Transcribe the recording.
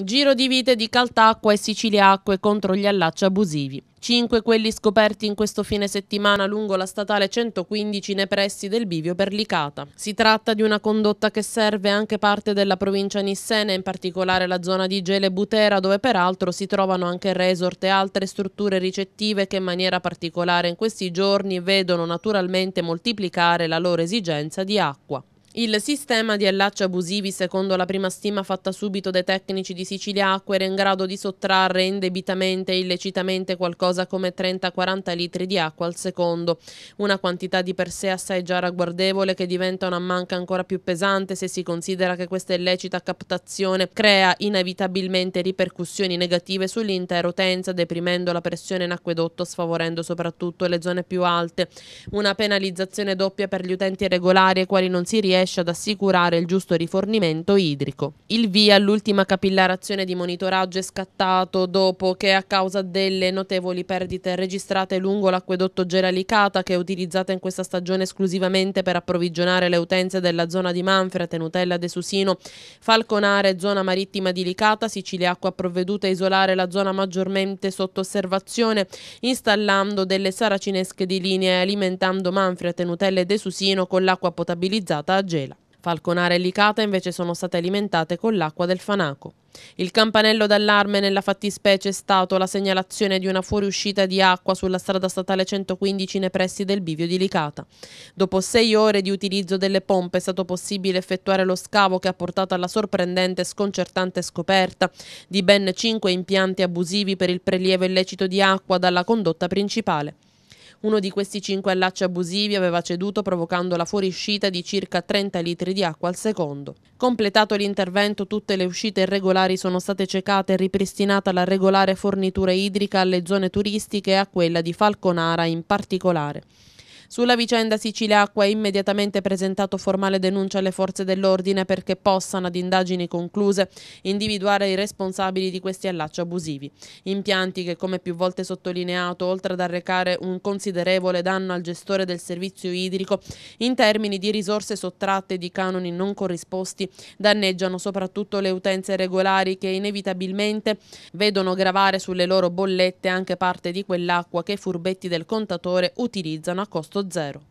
Giro di vite di Caltacqua e Siciliacque contro gli allacci abusivi. Cinque quelli scoperti in questo fine settimana lungo la statale 115 nei pressi del Bivio Perlicata. Si tratta di una condotta che serve anche parte della provincia nissena, in particolare la zona di Gele Butera, dove peraltro si trovano anche resort e altre strutture ricettive che in maniera particolare in questi giorni vedono naturalmente moltiplicare la loro esigenza di acqua. Il sistema di allacci abusivi, secondo la prima stima fatta subito dai tecnici di Sicilia Acqua, era in grado di sottrarre indebitamente e illecitamente qualcosa come 30-40 litri di acqua al secondo. Una quantità di per sé assai già ragguardevole che diventa una manca ancora più pesante se si considera che questa illecita captazione crea inevitabilmente ripercussioni negative sull'intera utenza, deprimendo la pressione in acquedotto, sfavorendo soprattutto le zone più alte. Una penalizzazione doppia per gli utenti regolari ai quali non si riesce riesce ad assicurare il giusto rifornimento idrico. Il via all'ultima capillarazione di monitoraggio è scattato dopo che a causa delle notevoli perdite registrate lungo l'acquedotto Geralicata che è utilizzata in questa stagione esclusivamente per approvvigionare le utenze della zona di Manfred, Nutella De Susino, Falconare, zona marittima di Licata, Siciliacqua ha provveduto a isolare la zona maggiormente sotto osservazione installando delle saracinesche di linea e alimentando Manfred, Nutella e De Susino con l'acqua potabilizzata a Geralicata congela. Falconara e Licata invece sono state alimentate con l'acqua del fanaco. Il campanello d'allarme nella fattispecie è stato la segnalazione di una fuoriuscita di acqua sulla strada statale 115 nei pressi del bivio di Licata. Dopo sei ore di utilizzo delle pompe è stato possibile effettuare lo scavo che ha portato alla sorprendente e sconcertante scoperta di ben cinque impianti abusivi per il prelievo illecito di acqua dalla condotta principale. Uno di questi cinque allacci abusivi aveva ceduto provocando la fuoriuscita di circa 30 litri di acqua al secondo. Completato l'intervento, tutte le uscite irregolari sono state cecate e ripristinata la regolare fornitura idrica alle zone turistiche e a quella di Falconara in particolare. Sulla vicenda Sicilia Acqua ha immediatamente presentato formale denuncia alle forze dell'ordine perché possano, ad indagini concluse, individuare i responsabili di questi allacci abusivi. Impianti che, come più volte sottolineato, oltre ad arrecare un considerevole danno al gestore del servizio idrico in termini di risorse sottratte e di canoni non corrisposti, danneggiano soprattutto le utenze regolari che inevitabilmente vedono gravare sulle loro bollette anche parte di quell'acqua che i furbetti del contatore utilizzano a costo estou zero.